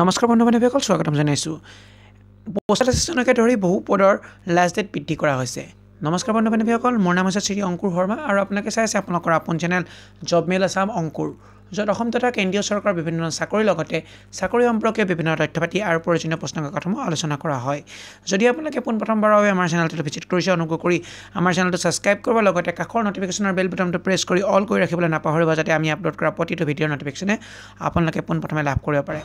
নমস্কাৰ বন্ধু বান্ধৱীসকল স্বাগতম জনাইছোঁ পোষ্টেল চনকে ধৰি বহু পদৰ লাষ্ট ডেট বৃদ্ধি কৰা হৈছে নমস্কাৰ বন্ধু বান্ধৱীসকল মোৰ নাম হৈছে শ্ৰী অংকুৰ শৰ্মা আৰু আপোনালোকে চাই আছে আপোনালোকৰ আপোন channel job mail Assam Ankur য'ত অসম তথা কেন্দ্ৰীয় চৰকাৰৰ বিভিন্ন চাকৰিৰ লগতে চাকৰি সম্পৰ্কে বিভিন্ন তথ্য পাতি আৰু প্ৰয়োজনীয় প্ৰশ্ন প্ৰশ্নকাকাঠসমূহ আলোচনা কৰা হয় যদি আপোনালোকে পোনপ্ৰথমবাৰৰ বাবে আমাৰ চেনেলটো ভিজিট কৰিছে অনুগ্ৰহ কৰি আমাৰ চেনেলটো ছাবস্ক্ৰাইব কৰিব লগতে কাষৰ নটিফিকেশ্যনৰ বেল বটনটো প্ৰেছ কৰি অল কৰি ৰাখিবলৈ নাপাহৰিব যাতে আমি আপলোড কৰা প্ৰতিটো ভিডিঅ'ৰ নটিফিকেশ্যনে আপোনালোকে পোনপ্ৰথমে লাভ কৰিব পাৰে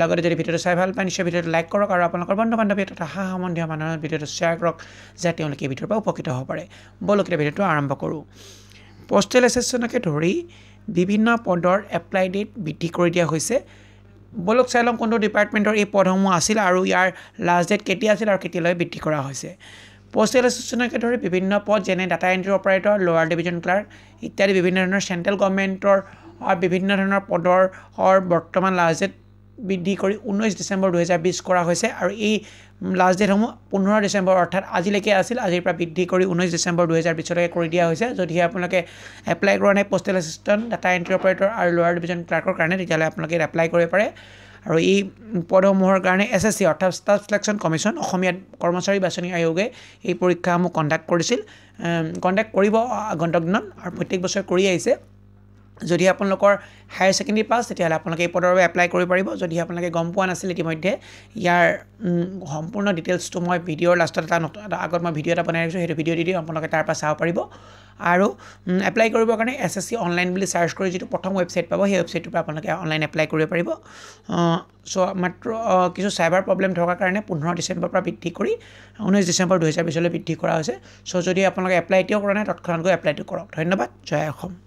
লগতে যদি ভিডিঅ'টো চাই ভাল পায় নিশ্চয় ভিডিঅ'টো লাইক কৰক আৰু আপোনালোকৰ বন্ধু বান্ধৱী তথা সা সম্বন্ধীয় মানুহৰ ভিডিঅ'টো শ্বেয়াৰ কৰক যে তেওঁলোকে এই ভিডিঅ'ৰ পৰা উপকৃত হ'ব পাৰে বলকীয়া ভিডিঅ'টো আৰম্ভ কৰোঁ পষ্টেল এছেচনকে ধৰি বিভিন্ন পদৰ এপ্লাই ডেট বৃদ্ধি কৰি দিয়া হৈছে ব'লক চাই লওঁ কোনটো ডিপাৰ্টমেণ্টৰ এই পদসমূহ আছিল আৰু ইয়াৰ লাষ্ট ডেট কেতিয়া আছিল আৰু কেতিয়ালৈ বৃদ্ধি কৰা হৈছে পষ্টেল এছ'চিয়েশ্যনকে ধৰি বিভিন্ন পদ যেনে data entry operator lower division clerk ইত্যাদি বিভিন্ন ধৰণৰ চেণ্ট্ৰেল গভৰ্ণমেণ্টৰ বিভিন্ন ধৰণৰ পদৰ বৰ্তমান লাষ্ট ডেট বৃদ্ধি কৰি ঊনৈছ ডিচেম্বৰ দুহেজাৰ বিছ কৰা হৈছে আৰু এই লাষ্ট ডেটসমূহ পোন্ধৰ ডিচেম্বৰ অৰ্থাৎ আজিলৈকে আছিল আজিৰ পৰা বৃদ্ধি কৰি ঊনৈছ ডিচেম্বৰ দুহেজাৰ বিছলৈকে কৰি দিয়া হৈছে যদিহে আপোনালোকে এপ্লাই কৰা নাই postal assistant data entry operator আৰু লোৱাৰ ডিভিজন ক্লাৰ্কৰ কাৰণে তেতিয়াহ'লে আপোনালোকে ইয়াত এপ্লাই কৰিব পাৰে আৰু এই পদসমূহৰ কাৰণে এছ এছ চি অৰ্থাৎ ষ্টাফ ছিলেকশ্যন কমিশ্যন অসমীয়া কৰ্মচাৰী বাছনি আয়োগে এই পৰীক্ষাসমূহ কণ্ডাক্ট কৰিছিল কণ্ডাক্ট কৰিব আগন্তক দিনত আৰু প্ৰত্যেক বছৰে কৰি আহিছে যদি আপোনালোকৰ হায়াৰ ছেকেণ্ডেৰী পাছ তেতিয়াহ'লে আপোনালোকে এই পদৰ বাবে এপ্লাই কৰিব পাৰিব যদি আপোনালোকে গম পোৱা নাছিল ইতিমধ্যে ইয়াৰ সম্পূৰ্ণ ডিটেইলছটো মই ভিডিঅ'ৰ লাষ্টত এটা নতুন এটা আগত মই ভিডিঅ' এটা বনাই ৰাখিছোঁ সেইটো ভিডিঅ' দি দিওঁ আপোনালোকে তাৰপৰা চাব পাৰিব আৰু এপ্লাই কৰিবৰ কাৰণে এছ এছ চি অনলাইন বুলি ছাৰ্চ কৰি যিটো প্ৰথম ৱেবছাইট পাব সেই ৱেবছাইটটোৰ পৰা আপোনালোকে অনলাইন এপ্লাই কৰিব পাৰিব চ' মাত্ৰ কিছু চাইবাৰ প্ৰব্লেম থকাৰ কাৰণে পোন্ধৰ ডিচেম্বৰৰ পৰা বৃদ্ধি কৰি ঊনৈছ ডিচেম্বৰ দুহেজাৰ বিছলৈ বৃদ্ধি কৰা হৈছে চ' যদি আপোনালোকে এপ্লাই এতিয়াও কৰা নাই তৎক্ষণাত গৈ এপ্লাইটো কৰক ধন্যবাদ জয় অসম